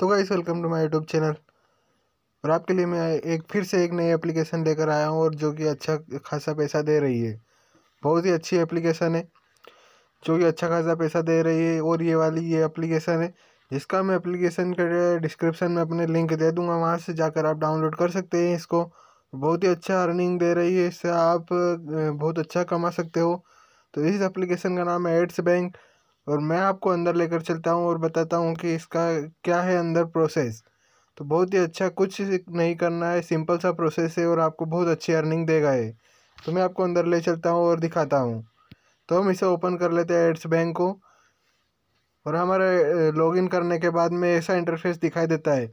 तो guys welcome to my YouTube channel और आपके लिए मैं एक फिर से एक नई एप्लीकेशन लेकर आया हूँ और जो कि अच्छा खासा पैसा दे रही है बहुत ही अच्छी एप्लीकेशन है जो कि अच्छा खासा पैसा दे रही है और ये वाली ये एप्लीकेशन है जिसका मैं एप्लीकेशन का डिस्क्रिप्शन में अपने लिंक दे दूँगा वहाँ से जाकर आप डाउनलोड कर सकते हैं इसको बहुत ही अच्छा अर्निंग दे रही है इससे आप बहुत अच्छा कमा सकते हो तो इस एप्लीकेशन का नाम है एड्स बैंक और मैं आपको अंदर लेकर चलता हूँ और बताता हूँ कि इसका क्या है अंदर प्रोसेस तो बहुत ही अच्छा कुछ नहीं करना है सिंपल सा प्रोसेस है और आपको बहुत अच्छी अर्निंग देगा ये तो मैं आपको अंदर ले चलता हूँ और दिखाता हूँ तो हम इसे ओपन कर लेते हैं एड्स बैंक को और हमारे लॉगिन करने के बाद में ऐसा इंटरफेस दिखाई देता है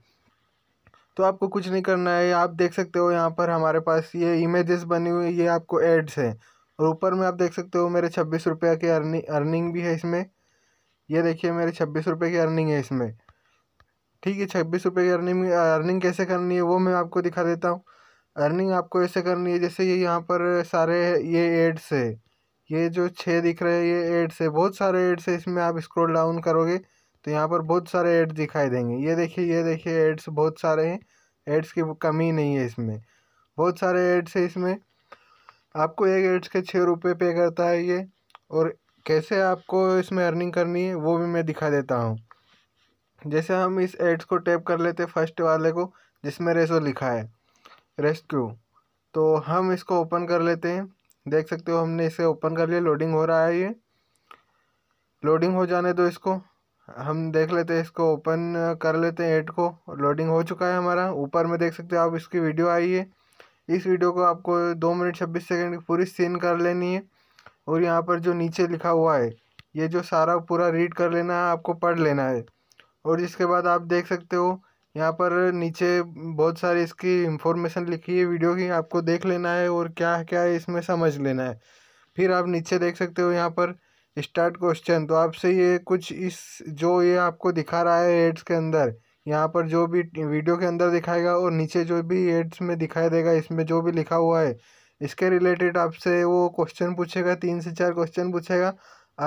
तो आपको कुछ नहीं करना है आप देख सकते हो यहाँ पर हमारे पास ये इमेजेस बनी हुई ये आपको एड्स हैं और ऊपर में आप देख सकते हो मेरे छब्बीस रुपये की अर्निंग अर्निंग भी है इसमें ये देखिए मेरे छब्बीस रुपये की अर्निंग है इसमें ठीक है छब्बीस रुपये की अर्निंग अर्निंग कैसे करनी है वो मैं आपको दिखा देता हूँ अर्निंग आपको ऐसे करनी है जैसे ये यहाँ पर सारे ये एड्स है ये जो छः दिख रहे हैं ये एड्स है बहुत सारे एड्स है इसमें आप स्क्रॉल डाउन करोगे तो यहाँ पर बहुत सारे एड्स दिखाई देंगे ये देखिए ये देखिए एड्स बहुत सारे हैं एड्स की कमी नहीं है इसमें बहुत सारे एड्स है इसमें आपको एक एड्स के छः रुपये पे करता है ये और कैसे आपको इसमें अर्निंग करनी है वो भी मैं दिखा देता हूँ जैसे हम इस एड्स को टैप कर लेते फर्स्ट वाले को जिसमें रेसो लिखा है रेस्क्यू तो हम इसको ओपन कर लेते हैं देख सकते हो हमने इसे ओपन कर लिया लोडिंग हो रहा है ये लोडिंग हो जाने दो इसको हम देख लेते हैं इसको ओपन कर लेते हैं ऐड को लोडिंग हो चुका है हमारा ऊपर में देख सकते हो आप इसकी वीडियो आई है इस वीडियो को आपको दो मिनट छब्बीस सेकेंड की पूरी सीन कर लेनी है और यहाँ पर जो नीचे लिखा हुआ है ये जो सारा पूरा रीड कर लेना है आपको पढ़ लेना है और इसके बाद आप देख सकते हो यहाँ पर नीचे बहुत सारी इसकी इंफॉर्मेशन लिखी है वीडियो की आपको देख लेना है और क्या क्या है इसमें समझ लेना है फिर आप नीचे देख सकते हो यहाँ पर स्टार्ट क्वेश्चन तो आपसे ये कुछ इस जो ये आपको दिखा रहा है एड्स के अंदर यहाँ पर जो भी वीडियो के अंदर दिखाएगा और नीचे जो भी एड्स में दिखाई देगा इसमें जो भी लिखा हुआ है इसके रिलेटेड आपसे वो क्वेश्चन पूछेगा तीन से चार क्वेश्चन पूछेगा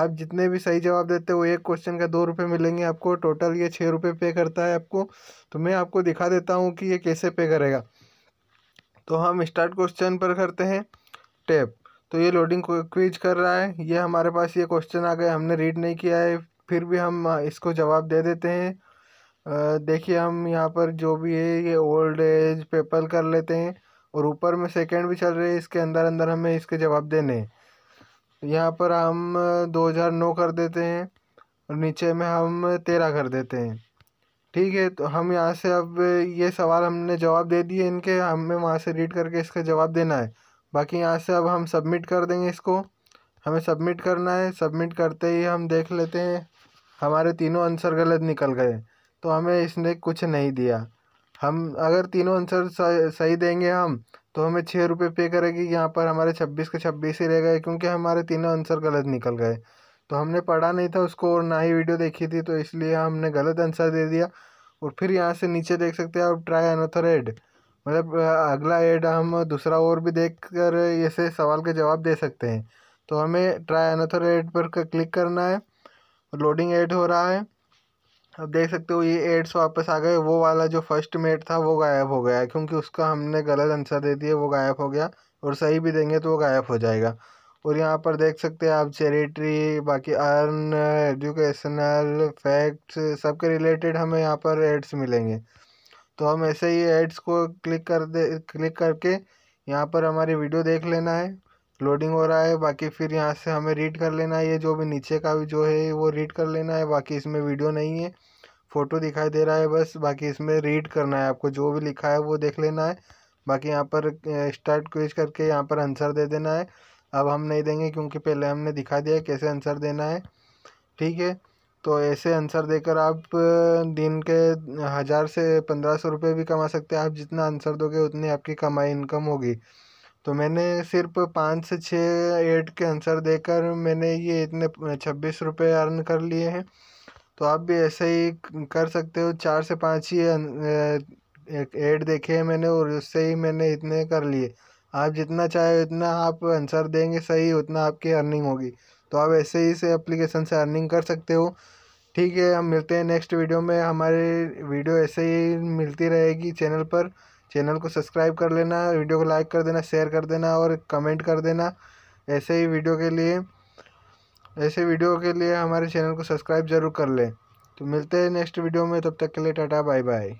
आप जितने भी सही जवाब देते हो एक क्वेश्चन का दो रुपये मिलेंगे आपको टोटल ये छः रुपये पे करता है आपको तो मैं आपको दिखा देता हूँ कि ये कैसे पे करेगा तो हम स्टार्ट क्वेश्चन पर करते हैं टैप तो ये लोडिंग क्विज कर रहा है ये हमारे पास ये क्वेश्चन आ गए हमने रीड नहीं किया है फिर भी हम इसको जवाब दे देते हैं देखिए हम यहाँ पर जो भी है ये ओल्ड एज पेपल कर लेते हैं और ऊपर में सेकंड भी चल रही है इसके अंदर अंदर हमें इसके जवाब देने यहाँ पर हम दो हज़ार नौ कर देते हैं और नीचे में हम तेरह कर देते हैं ठीक है तो हम यहाँ से अब ये सवाल हमने जवाब दे दिए इनके हमें वहाँ से रीड करके इसका जवाब देना है बाकी यहाँ से अब हम सबमिट कर देंगे इसको हमें सबमिट करना है सबमिट करते ही हम देख लेते हैं हमारे तीनों आंसर गलत निकल गए तो हमें इसने कुछ नहीं दिया हम अगर तीनों आंसर सही देंगे हम तो हमें छः रुपये पे करेगी यहाँ पर हमारे छब्बीस के छब्बीस ही रह गए क्योंकि हमारे तीनों आंसर गलत निकल गए तो हमने पढ़ा नहीं था उसको और ना ही वीडियो देखी थी तो इसलिए हमने गलत आंसर दे दिया और फिर यहाँ से नीचे देख सकते हैं आप ट्राई अनोथर एड मतलब अगला एड हम दूसरा और भी देख कर ऐसे सवाल के जवाब दे सकते हैं तो हमें ट्राई अनोथर एड पर क्लिक करना है लोडिंग एड हो रहा है अब देख सकते हो ये एड्स वापस आ गए वो वाला जो फर्स्ट मेट था वो गायब हो गया क्योंकि उसका हमने गलत आंसर दे दिया वो गायब हो गया और सही भी देंगे तो वो गायब हो जाएगा और यहाँ पर देख सकते हैं आप चैरिटी बाकी अर्न एजुकेशनल फैक्ट्स सब के रिलेटेड हमें यहाँ पर एड्स मिलेंगे तो हम ऐसे ही एड्स को क्लिक कर दे क्लिक करके यहाँ पर हमारी वीडियो देख लेना है लोडिंग हो रहा है बाकी फिर यहाँ से हमें रीड कर लेना है ये जो भी नीचे का भी जो है वो रीड कर लेना है बाकी इसमें वीडियो नहीं है फ़ोटो दिखाई दे रहा है बस बाकी इसमें रीड करना है आपको जो भी लिखा है वो देख लेना है बाकी यहाँ पर स्टार्ट क्विज करके यहाँ पर आंसर दे देना है अब हम नहीं देंगे क्योंकि पहले हमने दिखा दिया कैसे आंसर देना है ठीक है तो ऐसे आंसर देकर आप दिन के हज़ार से पंद्रह सौ रुपये भी कमा सकते हैं आप जितना आंसर दोगे उतनी आपकी कमाई इनकम होगी तो मैंने सिर्फ पाँच से छः एट के आंसर देकर मैंने ये इतने छब्बीस रुपये अर्न कर लिए हैं तो आप भी ऐसे ही कर सकते हो चार से पाँच ही अं, अं, एड देखे हैं मैंने और उससे ही मैंने इतने कर लिए आप जितना चाहे उतना आप आंसर देंगे सही उतना आपकी अर्निंग होगी तो आप ऐसे ही से एप्लीकेशन से अर्निंग कर सकते हो ठीक है हम मिलते हैं नेक्स्ट वीडियो में हमारे वीडियो ऐसे ही मिलती रहेगी चैनल पर चैनल को सब्सक्राइब कर लेना वीडियो को लाइक कर देना शेयर कर देना और कमेंट कर देना ऐसे ही वीडियो के लिए ऐसे वीडियो के लिए हमारे चैनल को सब्सक्राइब ज़रूर कर लें तो मिलते हैं नेक्स्ट वीडियो में तब तक के लिए टाटा बाय बाय